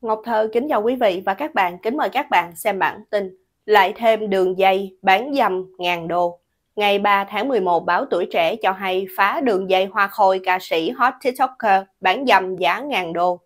Ngọc Thơ kính chào quý vị và các bạn, kính mời các bạn xem bản tin Lại thêm đường dây bán dâm ngàn đô Ngày 3 tháng 11, báo Tuổi Trẻ cho hay phá đường dây hoa khôi ca sĩ hot tiktoker bán dâm giá ngàn đô.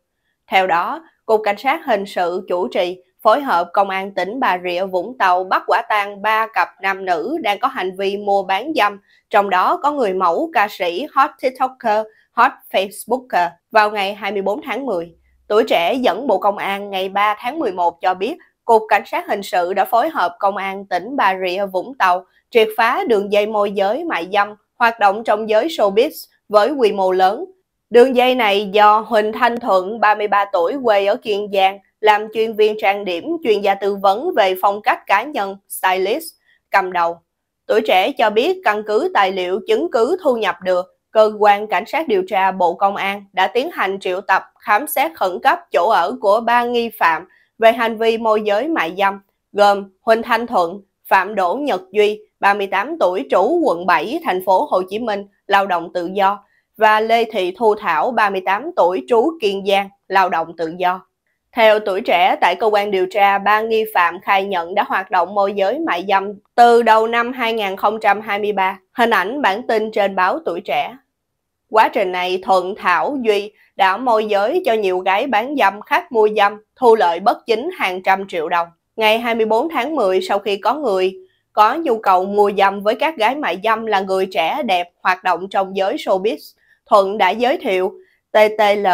Theo đó, Cục Cảnh sát Hình sự chủ trì phối hợp Công an tỉnh Bà Rịa Vũng Tàu bắt quả tang 3 cặp nam nữ đang có hành vi mua bán dâm, trong đó có người mẫu ca sĩ hot tiktoker, hot facebooker vào ngày 24 tháng 10. Tuổi trẻ dẫn Bộ Công an ngày 3 tháng 11 cho biết, Cục Cảnh sát Hình sự đã phối hợp Công an tỉnh Bà Rịa Vũng Tàu triệt phá đường dây môi giới mại dâm hoạt động trong giới showbiz với quy mô lớn. Đường dây này do Huỳnh Thanh Thuận, 33 tuổi, quê ở Kiên Giang, làm chuyên viên trang điểm, chuyên gia tư vấn về phong cách cá nhân, stylist, cầm đầu. Tuổi trẻ cho biết căn cứ tài liệu chứng cứ thu nhập được, cơ quan cảnh sát điều tra Bộ Công an đã tiến hành triệu tập khám xét khẩn cấp chỗ ở của ba nghi phạm về hành vi môi giới mại dâm, gồm Huỳnh Thanh Thuận, Phạm Đỗ Nhật Duy, 38 tuổi, trú quận 7, thành phố Hồ Chí Minh, lao động tự do, và Lê Thị Thu Thảo, 38 tuổi, trú Kiên Giang, lao động tự do. Theo tuổi trẻ, tại cơ quan điều tra, ba nghi phạm khai nhận đã hoạt động môi giới mại dâm từ đầu năm 2023. Hình ảnh bản tin trên báo tuổi trẻ Quá trình này, Thuận, Thảo, Duy đã môi giới cho nhiều gái bán dâm khác mua dâm, thu lợi bất chính hàng trăm triệu đồng. Ngày 24 tháng 10 sau khi có người có nhu cầu mua dâm với các gái mại dâm là người trẻ đẹp hoạt động trong giới showbiz, Thuận đã giới thiệu TTL,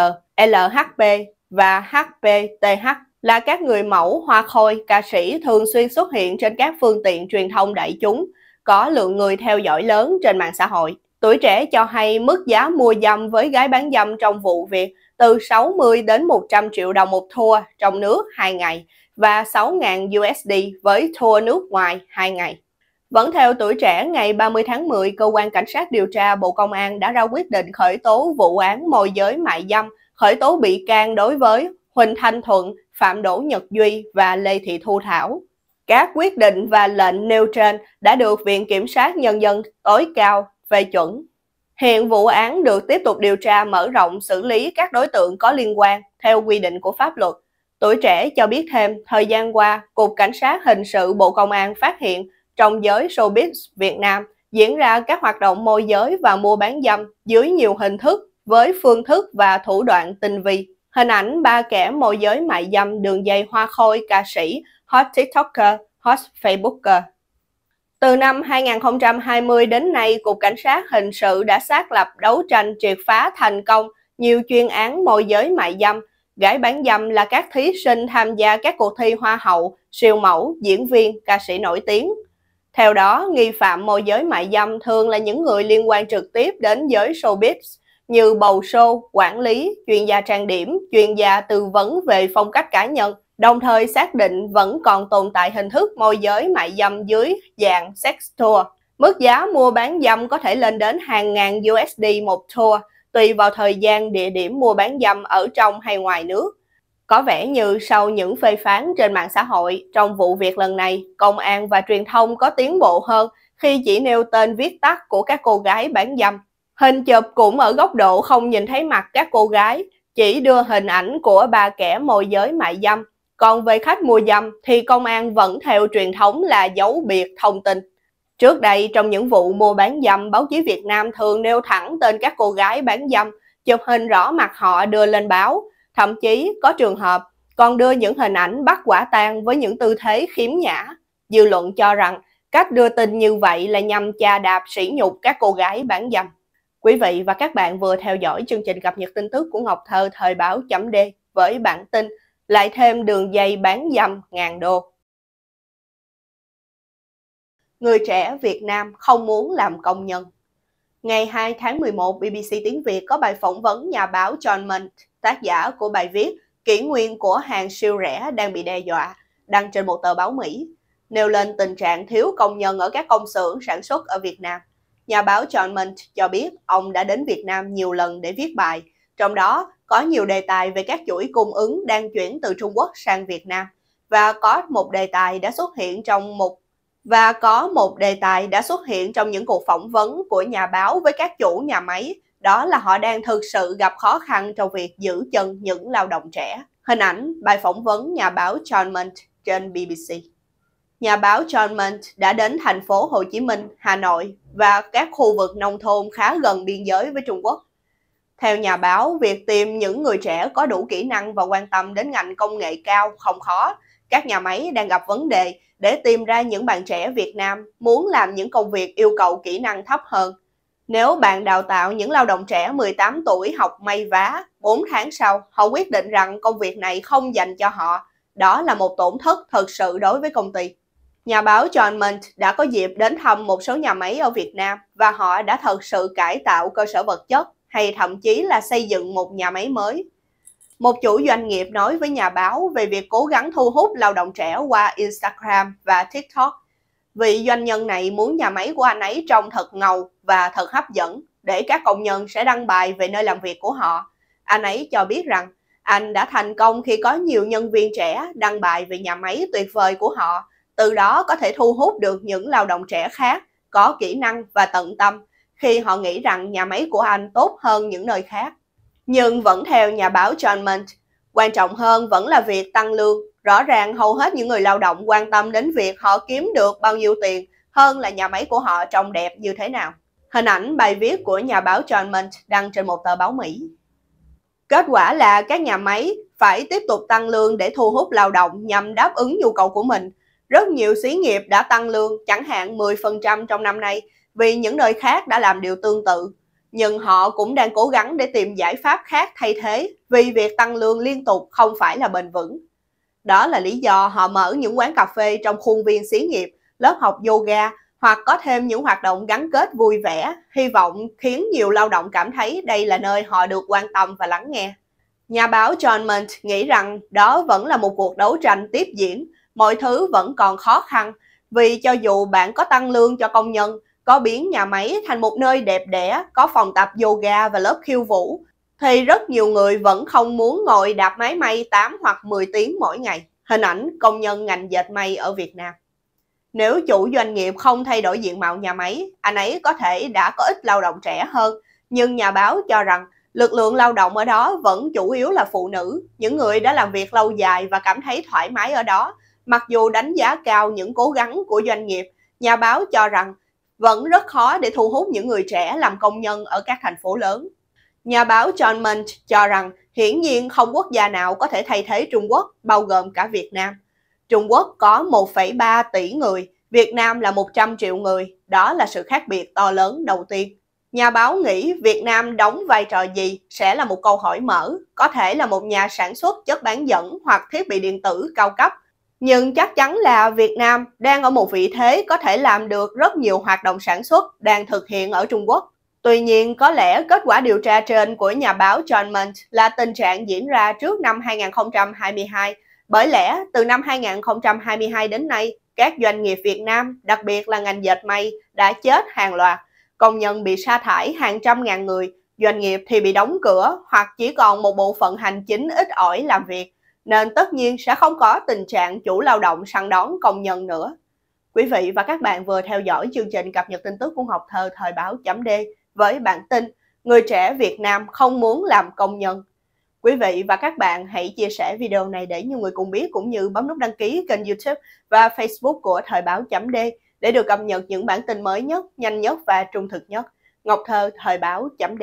LHP và HPTH là các người mẫu, hoa khôi, ca sĩ thường xuyên xuất hiện trên các phương tiện truyền thông đại chúng, có lượng người theo dõi lớn trên mạng xã hội. Tuổi trẻ cho hay mức giá mua dâm với gái bán dâm trong vụ việc từ 60 đến 100 triệu đồng một thua trong nước 2 ngày và 6.000 USD với thua nước ngoài 2 ngày. Vẫn theo tuổi trẻ, ngày 30 tháng 10, Cơ quan Cảnh sát điều tra Bộ Công an đã ra quyết định khởi tố vụ án môi giới mại dâm, khởi tố bị can đối với Huỳnh Thanh Thuận, Phạm Đỗ Nhật Duy và Lê Thị Thu Thảo. Các quyết định và lệnh nêu trên đã được Viện Kiểm sát Nhân dân tối cao về chuẩn. Hiện vụ án được tiếp tục điều tra mở rộng xử lý các đối tượng có liên quan theo quy định của pháp luật. Tuổi trẻ cho biết thêm, thời gian qua, Cục Cảnh sát Hình sự Bộ Công an phát hiện trong giới showbiz Việt Nam diễn ra các hoạt động môi giới và mua bán dâm dưới nhiều hình thức với phương thức và thủ đoạn tinh vi. Hình ảnh ba kẻ môi giới mại dâm đường dây hoa khôi ca sĩ, hot tiktoker, hot facebooker. Từ năm 2020 đến nay, Cục Cảnh sát Hình sự đã xác lập đấu tranh triệt phá thành công nhiều chuyên án môi giới mại dâm. Gái bán dâm là các thí sinh tham gia các cuộc thi hoa hậu, siêu mẫu, diễn viên, ca sĩ nổi tiếng. Theo đó, nghi phạm môi giới mại dâm thường là những người liên quan trực tiếp đến giới showbiz như bầu show, quản lý, chuyên gia trang điểm, chuyên gia tư vấn về phong cách cá nhân, đồng thời xác định vẫn còn tồn tại hình thức môi giới mại dâm dưới dạng sex tour. Mức giá mua bán dâm có thể lên đến hàng ngàn USD một tour, tùy vào thời gian địa điểm mua bán dâm ở trong hay ngoài nước. Có vẻ như sau những phê phán trên mạng xã hội, trong vụ việc lần này, công an và truyền thông có tiến bộ hơn khi chỉ nêu tên viết tắt của các cô gái bán dâm. Hình chụp cũng ở góc độ không nhìn thấy mặt các cô gái, chỉ đưa hình ảnh của ba kẻ môi giới mại dâm còn về khách mua dâm thì công an vẫn theo truyền thống là giấu biệt thông tin. Trước đây, trong những vụ mua bán dâm, báo chí Việt Nam thường nêu thẳng tên các cô gái bán dâm, chụp hình rõ mặt họ đưa lên báo. Thậm chí có trường hợp còn đưa những hình ảnh bắt quả tang với những tư thế khiếm nhã. Dư luận cho rằng cách đưa tin như vậy là nhằm chà đạp sỉ nhục các cô gái bán dâm. Quý vị và các bạn vừa theo dõi chương trình cập nhật tin tức của Ngọc Thơ thời báo chấm D với bản tin lại thêm đường dây bán dâm ngàn đô. Người trẻ Việt Nam không muốn làm công nhân. Ngày 2 tháng 11, BBC Tiếng Việt có bài phỏng vấn nhà báo John Munt, tác giả của bài viết Kỷ nguyên của hàng siêu rẻ đang bị đe dọa, đăng trên một tờ báo Mỹ, nêu lên tình trạng thiếu công nhân ở các công xưởng sản xuất ở Việt Nam. Nhà báo John Munt cho biết ông đã đến Việt Nam nhiều lần để viết bài, trong đó có nhiều đề tài về các chuỗi cung ứng đang chuyển từ Trung Quốc sang Việt Nam và có một đề tài đã xuất hiện trong một và có một đề tài đã xuất hiện trong những cuộc phỏng vấn của nhà báo với các chủ nhà máy, đó là họ đang thực sự gặp khó khăn trong việc giữ chân những lao động trẻ. Hình ảnh bài phỏng vấn nhà báo John Munt trên BBC. Nhà báo John Munt đã đến thành phố Hồ Chí Minh, Hà Nội và các khu vực nông thôn khá gần biên giới với Trung Quốc theo nhà báo, việc tìm những người trẻ có đủ kỹ năng và quan tâm đến ngành công nghệ cao không khó. Các nhà máy đang gặp vấn đề để tìm ra những bạn trẻ Việt Nam muốn làm những công việc yêu cầu kỹ năng thấp hơn. Nếu bạn đào tạo những lao động trẻ 18 tuổi học may vá, 4 tháng sau họ quyết định rằng công việc này không dành cho họ, đó là một tổn thất thật sự đối với công ty. Nhà báo John Munt đã có dịp đến thăm một số nhà máy ở Việt Nam và họ đã thật sự cải tạo cơ sở vật chất hay thậm chí là xây dựng một nhà máy mới. Một chủ doanh nghiệp nói với nhà báo về việc cố gắng thu hút lao động trẻ qua Instagram và TikTok. Vị doanh nhân này muốn nhà máy của anh ấy trông thật ngầu và thật hấp dẫn để các công nhân sẽ đăng bài về nơi làm việc của họ. Anh ấy cho biết rằng anh đã thành công khi có nhiều nhân viên trẻ đăng bài về nhà máy tuyệt vời của họ, từ đó có thể thu hút được những lao động trẻ khác có kỹ năng và tận tâm khi họ nghĩ rằng nhà máy của Anh tốt hơn những nơi khác. Nhưng vẫn theo nhà báo John Munt, quan trọng hơn vẫn là việc tăng lương. Rõ ràng hầu hết những người lao động quan tâm đến việc họ kiếm được bao nhiêu tiền hơn là nhà máy của họ trông đẹp như thế nào. Hình ảnh bài viết của nhà báo John Munt đăng trên một tờ báo Mỹ. Kết quả là các nhà máy phải tiếp tục tăng lương để thu hút lao động nhằm đáp ứng nhu cầu của mình. Rất nhiều xí nghiệp đã tăng lương, chẳng hạn 10% trong năm nay, vì những nơi khác đã làm điều tương tự. Nhưng họ cũng đang cố gắng để tìm giải pháp khác thay thế vì việc tăng lương liên tục không phải là bền vững. Đó là lý do họ mở những quán cà phê trong khuôn viên xí nghiệp, lớp học yoga hoặc có thêm những hoạt động gắn kết vui vẻ, hy vọng khiến nhiều lao động cảm thấy đây là nơi họ được quan tâm và lắng nghe. Nhà báo John Munt nghĩ rằng đó vẫn là một cuộc đấu tranh tiếp diễn, mọi thứ vẫn còn khó khăn, vì cho dù bạn có tăng lương cho công nhân có biến nhà máy thành một nơi đẹp đẽ, có phòng tập yoga và lớp khiêu vũ, thì rất nhiều người vẫn không muốn ngồi đạp máy may 8 hoặc 10 tiếng mỗi ngày. Hình ảnh công nhân ngành dệt may ở Việt Nam. Nếu chủ doanh nghiệp không thay đổi diện mạo nhà máy, anh ấy có thể đã có ít lao động trẻ hơn, nhưng nhà báo cho rằng lực lượng lao động ở đó vẫn chủ yếu là phụ nữ, những người đã làm việc lâu dài và cảm thấy thoải mái ở đó. Mặc dù đánh giá cao những cố gắng của doanh nghiệp, nhà báo cho rằng vẫn rất khó để thu hút những người trẻ làm công nhân ở các thành phố lớn. Nhà báo John Munch cho rằng hiển nhiên không quốc gia nào có thể thay thế Trung Quốc, bao gồm cả Việt Nam. Trung Quốc có 1,3 tỷ người, Việt Nam là 100 triệu người, đó là sự khác biệt to lớn đầu tiên. Nhà báo nghĩ Việt Nam đóng vai trò gì sẽ là một câu hỏi mở, có thể là một nhà sản xuất chất bán dẫn hoặc thiết bị điện tử cao cấp nhưng chắc chắn là Việt Nam đang ở một vị thế có thể làm được rất nhiều hoạt động sản xuất đang thực hiện ở Trung Quốc. Tuy nhiên, có lẽ kết quả điều tra trên của nhà báo John Munch là tình trạng diễn ra trước năm 2022. Bởi lẽ, từ năm 2022 đến nay, các doanh nghiệp Việt Nam, đặc biệt là ngành dệt may, đã chết hàng loạt. Công nhân bị sa thải hàng trăm ngàn người, doanh nghiệp thì bị đóng cửa hoặc chỉ còn một bộ phận hành chính ít ỏi làm việc nên tất nhiên sẽ không có tình trạng chủ lao động săn đón công nhân nữa. Quý vị và các bạn vừa theo dõi chương trình cập nhật tin tức của Học Thơ Thời báo chấm D với bản tin Người trẻ Việt Nam không muốn làm công nhân. Quý vị và các bạn hãy chia sẻ video này để nhiều người cùng biết cũng như bấm nút đăng ký kênh youtube và facebook của Thời báo chấm D để được cập nhật những bản tin mới nhất, nhanh nhất và trung thực nhất. Ngọc Thơ Thời báo chấm D